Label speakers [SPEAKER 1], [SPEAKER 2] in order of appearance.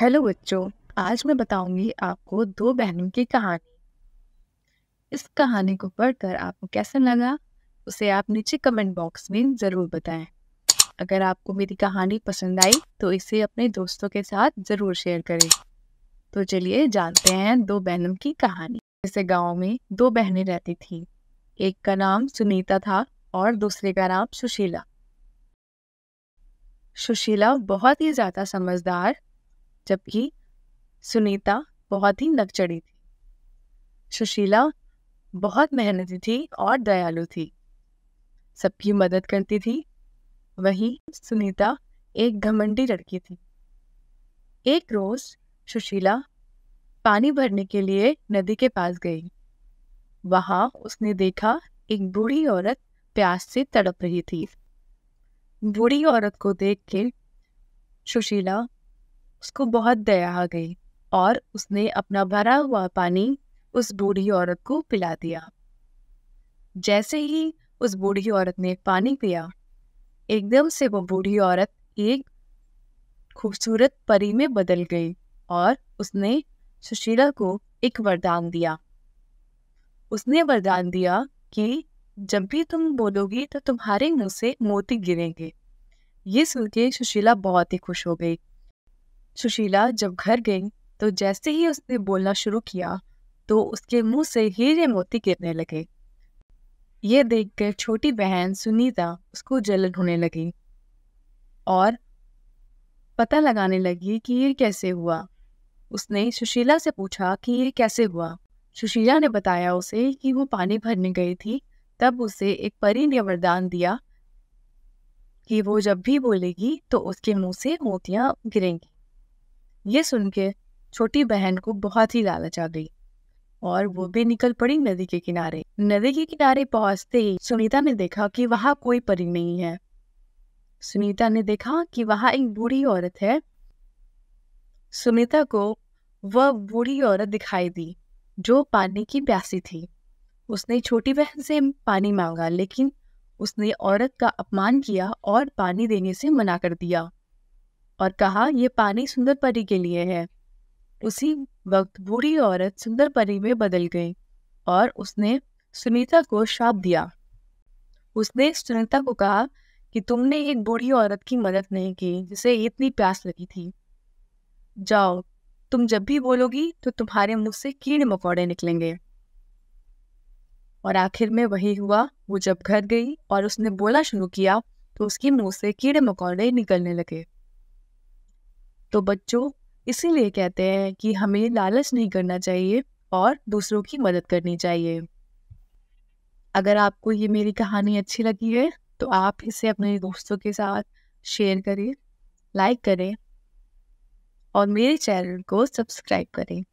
[SPEAKER 1] Hello बच्चों आज मैं बताऊंगी आपको दो बहनों की कहानी इस कहानी को पढ़कर आपको कैसा लगा उसे आप नीचे कमेंट बॉक्स में ज़रूर बताएं अगर आपको मेरी कहानी पसंद आई तो इसे अपने दोस्तों के साथ ज़रूर शेयर करें तो चलिए जानते हैं दो बहनों की कहानी जैसे गांव में दो बहनें रहती थीं एक का नाम सुनीता था और दूसरे का नाम सुशीला सुशीला बहुत ही ज़्यादा समझदार जबकि सुनीता बहुत ही नकचड़ी थी सुशीला बहुत मेहनती थी और दयालु थी सबकी मदद करती थी वहीं सुनीता एक घमंडी लड़की थी एक रोज सुशीला पानी भरने के लिए नदी के पास गई वहां उसने देखा एक बूढ़ी औरत प्यास से तड़प रही थी बूढ़ी औरत को देख के सुशीला उसको बहुत दया आ गई और उसने अपना भरा हुआ पानी उस बूढ़ी औरत को पिला दिया जैसे ही उस बूढ़ी औरत ने पानी पिया एकदम से वो बूढ़ी औरत एक खूबसूरत परी में बदल गई और उसने सुशीला को एक वरदान दिया उसने वरदान दिया कि जब भी तुम बोलोगी तो तुम्हारे मुंह से मोती गिरेंगे ये सुन के सुशीला बहुत ही खुश हो गई सुशीला जब घर गई तो जैसे ही उसने बोलना शुरू किया तो उसके मुंह से हीरे मोती गिरने लगे ये देखकर छोटी बहन सुनीता उसको जलन होने लगी और पता लगाने लगी कि ये कैसे हुआ उसने सुशीला से पूछा कि ये कैसे हुआ सुशीला ने बताया उसे कि वो पानी भरने गई थी तब उसे एक परी ने वरदान दिया कि वो जब भी बोलेगी तो उसके मुंह से मोतियां गिरेंगी ये सुन के छोटी बहन को बहुत ही लालच आ गई और वो हम्म। भी निकल पड़ी नदी के किनारे नदी के किनारे पहुंचते ही सुनीता ने देखा कि वहां कोई परी नहीं है सुनीता ने देखा कि वहां एक बूढ़ी औरत है सुनीता को वह बूढ़ी औरत दिखाई दी जो पानी की प्यासी थी उसने छोटी बहन से पानी मांगा लेकिन उसने औरत का अपमान किया और पानी देने से मना कर दिया और कहा यह पानी सुंदर परी के लिए है उसी वक्त बूढ़ी औरत सुंदर परी में बदल गई और उसने सुनीता को श्राप दिया उसने सुनीता को कहा कि तुमने एक बूढ़ी औरत की मदद नहीं की जिसे इतनी प्यास लगी थी जाओ तुम जब भी बोलोगी तो तुम्हारे मुंह से कीड़े मकोड़े निकलेंगे और आखिर में वही हुआ वो जब घर गई और उसने बोला शुरू किया तो उसके मुंह से कीड़े मकोड़े निकलने लगे तो बच्चों इसीलिए कहते हैं कि हमें लालच नहीं करना चाहिए और दूसरों की मदद करनी चाहिए अगर आपको ये मेरी कहानी अच्छी लगी है तो आप इसे अपने दोस्तों के साथ शेयर करें लाइक करें और मेरे चैनल को सब्सक्राइब करें